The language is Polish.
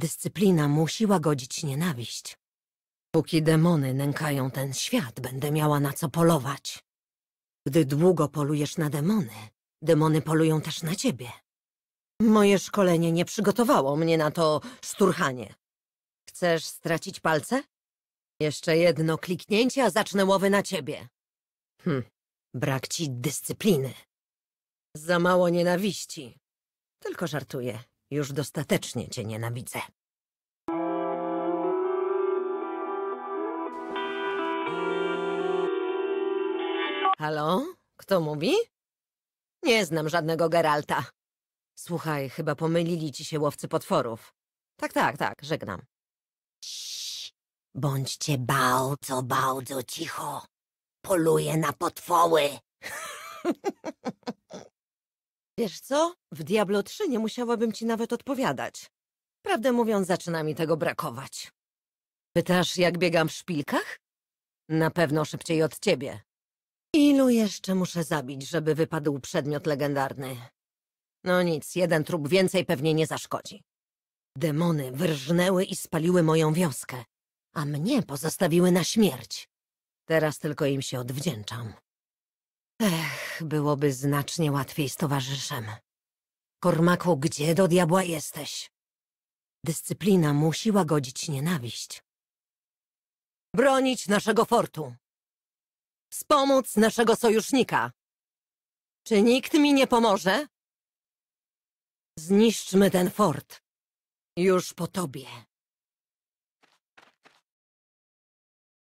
Dyscyplina musi łagodzić nienawiść. Póki demony nękają ten świat, będę miała na co polować. Gdy długo polujesz na demony, demony polują też na ciebie. Moje szkolenie nie przygotowało mnie na to szturchanie. Chcesz stracić palce? Jeszcze jedno kliknięcie, a zacznę łowy na ciebie. Hm, brak ci dyscypliny. Za mało nienawiści. Tylko żartuję. Już dostatecznie cię nienawidzę. Halo? Kto mówi? Nie znam żadnego Geralta. Słuchaj, chyba pomylili ci się łowcy potworów. Tak, tak, tak, żegnam. Ciii, bądźcie bardzo, bardzo cicho. Poluję na potwory. Wiesz co? W Diablo 3 nie musiałabym ci nawet odpowiadać. Prawdę mówiąc, zaczyna mi tego brakować. Pytasz, jak biegam w szpilkach? Na pewno szybciej od ciebie. Ilu jeszcze muszę zabić, żeby wypadł przedmiot legendarny? No nic, jeden trup więcej pewnie nie zaszkodzi. Demony wyrżnęły i spaliły moją wioskę, a mnie pozostawiły na śmierć. Teraz tylko im się odwdzięczam. Ech byłoby znacznie łatwiej z towarzyszem. Kormaku, gdzie do diabła jesteś? Dyscyplina musi łagodzić nienawiść. Bronić naszego fortu. Wspomóc naszego sojusznika. Czy nikt mi nie pomoże? Zniszczmy ten fort. Już po tobie.